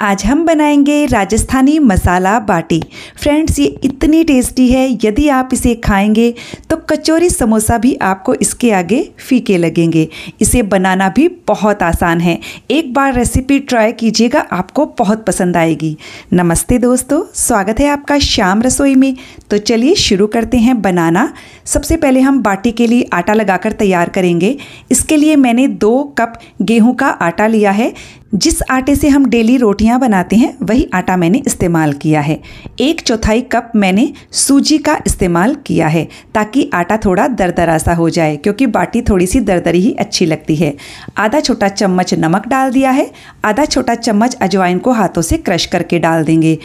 आज हम बनाएंगे राजस्थानी मसाला बाटी फ्रेंड्स ये इतनी टेस्टी है यदि आप इसे खाएंगे तो कचौरी समोसा भी आपको इसके आगे फीके लगेंगे इसे बनाना भी बहुत आसान है एक बार रेसिपी ट्राई कीजिएगा आपको बहुत पसंद आएगी नमस्ते दोस्तों स्वागत है आपका शाम रसोई में तो चलिए शुरू करते हैं बनाना सबसे पहले हम बाटी के लिए आटा लगाकर तैयार करेंगे इसके लिए मैंने दो कप गेहूँ का आटा लिया है जिस आटे से हम डेली रोटियां बनाते हैं वही आटा मैंने इस्तेमाल किया है एक चौथाई कप मैंने सूजी का इस्तेमाल किया है ताकि आटा थोड़ा दरदरा सा हो जाए क्योंकि बाटी थोड़ी सी दरदरी ही अच्छी लगती है आधा छोटा चम्मच नमक डाल दिया है आधा छोटा चम्मच अजवाइन को हाथों से क्रश करके डाल देंगे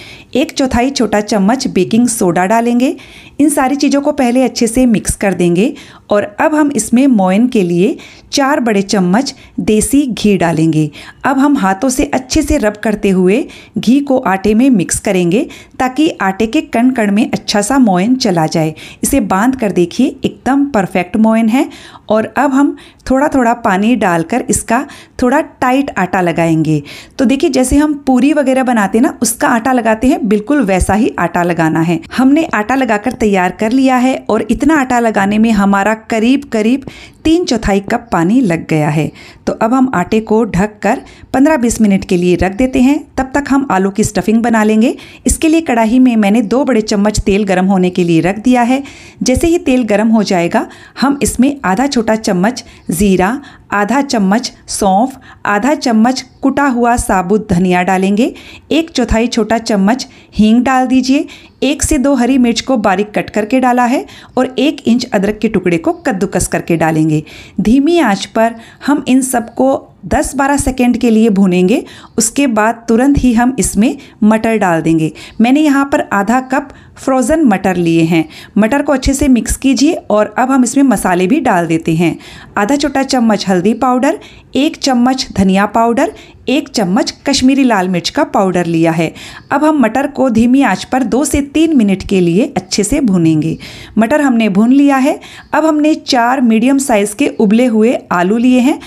एक चौथाई छोटा चम्मच बेकिंग सोडा डालेंगे इन सारी चीज़ों को पहले अच्छे से मिक्स कर देंगे और अब हम इसमें मोयन के लिए चार बड़े चम्मच देसी घी डालेंगे अब हम हाथों से अच्छे से रब करते हुए घी को आटे में मिक्स करेंगे ताकि आटे के कण कण में अच्छा सा मोयन चला जाए इसे बांध कर देखिए एकदम परफेक्ट मोयन है और अब हम थोड़ा थोड़ा पानी डालकर इसका थोड़ा टाइट आटा लगाएंगे तो देखिए जैसे हम पूरी वगैरह बनाते हैं ना उसका आटा लगाते हैं बिल्कुल वैसा ही आटा लगाना है हमने आटा लगाकर तैयार कर लिया है और इतना आटा लगाने में हमारा करीब करीब तीन चौथाई कप पानी लग गया है तो अब हम आटे को ढक कर पंद्रह बीस मिनट के लिए रख देते हैं तब तक हम आलू की स्टफिंग बना लेंगे इसके लिए कढ़ाई में मैंने दो बड़े चम्मच तेल गर्म होने के लिए रख दिया है जैसे ही तेल गर्म हो जाएगा हम इसमें आधा छोटा चम्मच ज़ीरा आधा चम्मच सौंफ आधा चम्मच कुटा हुआ साबुत धनिया डालेंगे एक चौथाई छोटा चम्मच हींग डाल दीजिए एक से दो हरी मिर्च को बारीक कट करके डाला है और एक इंच अदरक के टुकड़े को कद्दूकस करके डालेंगे धीमी आंच पर हम इन सबको 10 12 सेकेंड के लिए भुनेंगे उसके बाद तुरंत ही हम इसमें मटर डाल देंगे मैंने यहाँ पर आधा कप फ्रोज़न मटर लिए हैं मटर को अच्छे से मिक्स कीजिए और अब हम इसमें मसाले भी डाल देते हैं आधा छोटा चम्मच हल्दी पाउडर एक चम्मच धनिया पाउडर एक चम्मच कश्मीरी लाल मिर्च का पाउडर लिया है अब हम मटर को धीमी आंच पर दो से तीन मिनट के लिए अच्छे से भूनेंगे मटर हमने भून लिया है अब हमने चार मीडियम साइज़ के उबले हुए आलू लिए हैं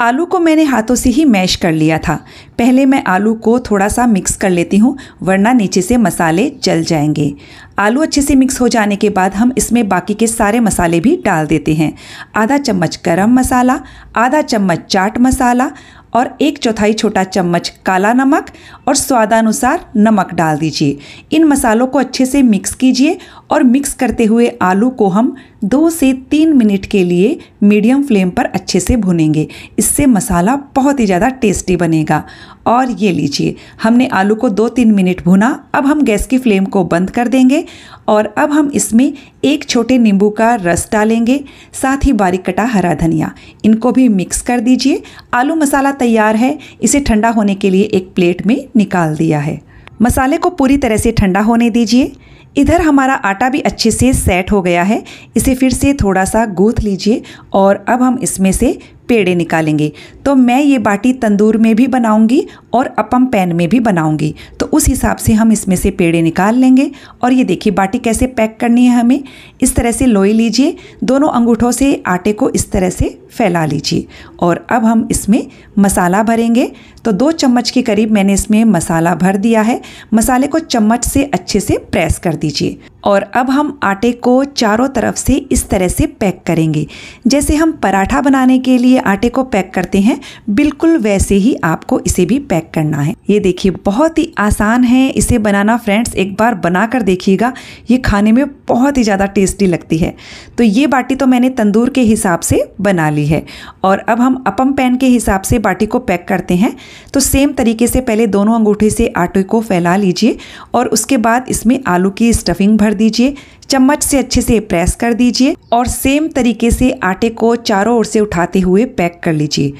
आलू को मैंने हाथों से ही मैश कर लिया था पहले मैं आलू को थोड़ा सा मिक्स कर लेती हूँ वरना नीचे से मसाले जल जाएंगे आलू अच्छे से मिक्स हो जाने के बाद हम इसमें बाकी के सारे मसाले भी डाल देते हैं आधा चम्मच गरम मसाला आधा चम्मच चाट मसाला और एक चौथाई छोटा चम्मच काला नमक और स्वादानुसार नमक डाल दीजिए इन मसालों को अच्छे से मिक्स कीजिए और मिक्स करते हुए आलू को हम दो से तीन मिनट के लिए मीडियम फ्लेम पर अच्छे से भुनेंगे इससे मसाला बहुत ही ज़्यादा टेस्टी बनेगा और ये लीजिए हमने आलू को दो तीन मिनट भुना अब हम गैस की फ्लेम को बंद कर देंगे और अब हम इसमें एक छोटे नींबू का रस डालेंगे साथ ही बारीक कटा हरा धनिया इनको भी मिक्स कर दीजिए आलू मसाला तैयार है इसे ठंडा होने के लिए एक प्लेट में निकाल दिया है मसाले को पूरी तरह से ठंडा होने दीजिए इधर हमारा आटा भी अच्छे से सेट हो गया है इसे फिर से थोड़ा सा गूथ लीजिए और अब हम इसमें से पेड़े निकालेंगे तो मैं ये बाटी तंदूर में भी बनाऊंगी और अपम पैन में भी बनाऊंगी तो उस हिसाब से हम इसमें से पेड़े निकाल लेंगे और ये देखिए बाटी कैसे पैक करनी है हमें इस तरह से लोई लीजिए दोनों अंगूठों से आटे को इस तरह से फैला लीजिए और अब हम इसमें मसाला भरेंगे तो दो चम्मच के करीब मैंने इसमें मसाला भर दिया है मसाले को चम्मच से अच्छे से प्रेस कर दीजिए और अब हम आटे को चारों तरफ से इस तरह से पैक करेंगे जैसे हम पराठा बनाने के लिए आटे को पैक करते हैं बिल्कुल वैसे ही आपको इसे भी पैक करना है ये देखिए बहुत ही आसान है इसे बनाना फ्रेंड्स एक बार बना कर देखिएगा ये खाने में बहुत ही ज़्यादा टेस्टी लगती है तो ये बाटी तो मैंने तंदूर के हिसाब से बना ली है और अब हम अपम पैन के हिसाब से बाटी को पैक करते हैं तो सेम तरीके से पहले दोनों अंगूठे से आटे को फैला लीजिए और उसके बाद इसमें आलू की स्टफिंग भर दीजिए चम्मच से अच्छे से प्रेस कर दीजिए और सेम तरीके से आटे को चारों ओर से उठाते हुए पैक कर लीजिए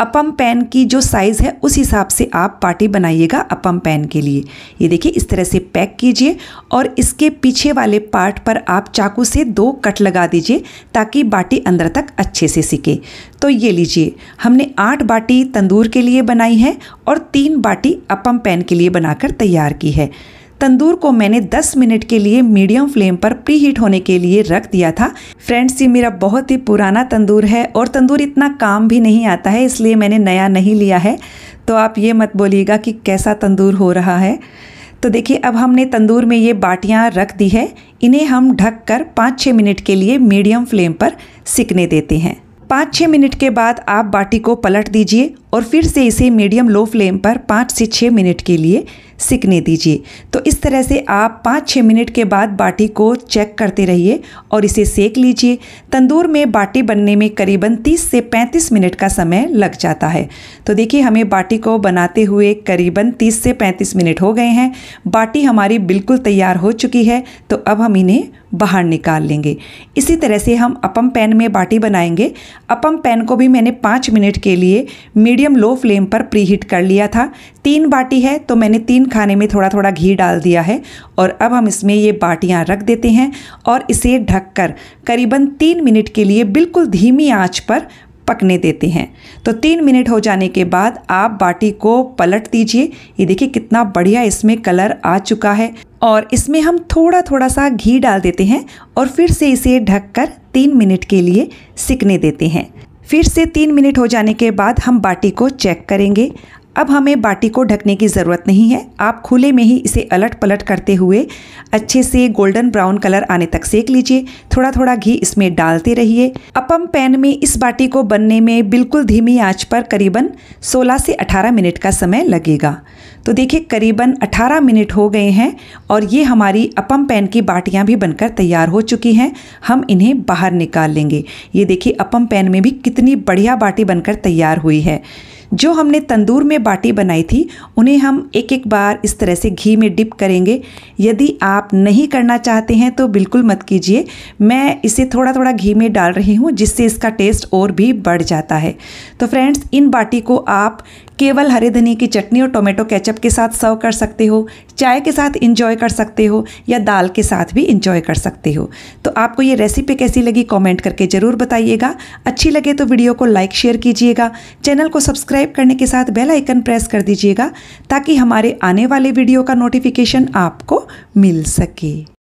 अपम पैन की जो साइज़ है उस हिसाब से आप पार्टी बनाइएगा अपम पैन के लिए ये देखिए इस तरह से पैक कीजिए और इसके पीछे वाले पार्ट पर आप चाकू से दो कट लगा दीजिए ताकि बाटी अंदर तक अच्छे से सिके तो ये लीजिए हमने आठ बाटी तंदूर के लिए बनाई है और तीन बाटी अपम पैन के लिए बनाकर तैयार की है तंदूर को मैंने 10 मिनट के लिए मीडियम फ्लेम पर प्री हीट होने के लिए रख दिया था फ्रेंड्स ये मेरा बहुत ही पुराना तंदूर है और तंदूर इतना काम भी नहीं आता है इसलिए मैंने नया नहीं लिया है तो आप ये मत बोलिएगा कि कैसा तंदूर हो रहा है तो देखिए अब हमने तंदूर में ये बाटियाँ रख दी है इन्हें हम ढक कर पाँच छः मिनट के लिए मीडियम फ्लेम पर सिकने देते हैं पाँच छः मिनट के बाद आप बाटी को पलट दीजिए और फिर से इसे मीडियम लो फ्लेम पर पाँच से छः मिनट के लिए सिकने दीजिए तो इस तरह से आप पाँच छः मिनट के बाद बाटी को चेक करते रहिए और इसे सेक लीजिए तंदूर में बाटी बनने में करीबन 30 से 35 मिनट का समय लग जाता है तो देखिए हमें बाटी को बनाते हुए करीबन 30 से 35 मिनट हो गए हैं बाटी हमारी बिल्कुल तैयार हो चुकी है तो अब हम इन्हें बाहर निकाल लेंगे इसी तरह से हम अपम पैन में बाटी बनाएंगे अपम पैन को भी मैंने पाँच मिनट के लिए मीडियम मीडियम लो फ्लेम पर प्री हीट कर लिया था तीन बाटी है तो मैंने तीन खाने में थोड़ा थोड़ा घी डाल दिया है और अब हम इसमें ये बाटियाँ रख देते हैं और इसे ढककर करीबन तीन मिनट के लिए बिल्कुल धीमी आंच पर पकने देते हैं तो तीन मिनट हो जाने के बाद आप बाटी को पलट दीजिए ये देखिए कितना बढ़िया इसमें कलर आ चुका है और इसमें हम थोड़ा थोड़ा सा घी डाल देते हैं और फिर से इसे ढककर तीन मिनट के लिए सिकने देते हैं फिर से तीन मिनट हो जाने के बाद हम बाटी को चेक करेंगे अब हमें बाटी को ढकने की ज़रूरत नहीं है आप खुले में ही इसे अलट पलट करते हुए अच्छे से गोल्डन ब्राउन कलर आने तक सेक लीजिए थोड़ा थोड़ा घी इसमें डालते रहिए अपम पैन में इस बाटी को बनने में बिल्कुल धीमी आंच पर करीबन 16 से 18 मिनट का समय लगेगा तो देखिए करीबन 18 मिनट हो गए हैं और ये हमारी अपम पैन की बाटियाँ भी बनकर तैयार हो चुकी हैं हम इन्हें बाहर निकाल लेंगे ये देखिए अपम पैन में भी कितनी बढ़िया बाटी बनकर तैयार हुई है जो हमने तंदूर में बाटी बनाई थी उन्हें हम एक एक बार इस तरह से घी में डिप करेंगे यदि आप नहीं करना चाहते हैं तो बिल्कुल मत कीजिए मैं इसे थोड़ा थोड़ा घी में डाल रही हूँ जिससे इसका टेस्ट और भी बढ़ जाता है तो फ्रेंड्स इन बाटी को आप केवल हरे धनिए की चटनी और टोमेटो केचप के साथ सर्व कर सकते हो चाय के साथ इंजॉय कर सकते हो या दाल के साथ भी इंजॉय कर सकते हो तो आपको ये रेसिपी कैसी लगी कमेंट करके ज़रूर बताइएगा अच्छी लगे तो वीडियो को लाइक शेयर कीजिएगा चैनल को सब्सक्राइब सब्सक्राइब करने के साथ बेल आइकन प्रेस कर दीजिएगा ताकि हमारे आने वाले वीडियो का नोटिफिकेशन आपको मिल सके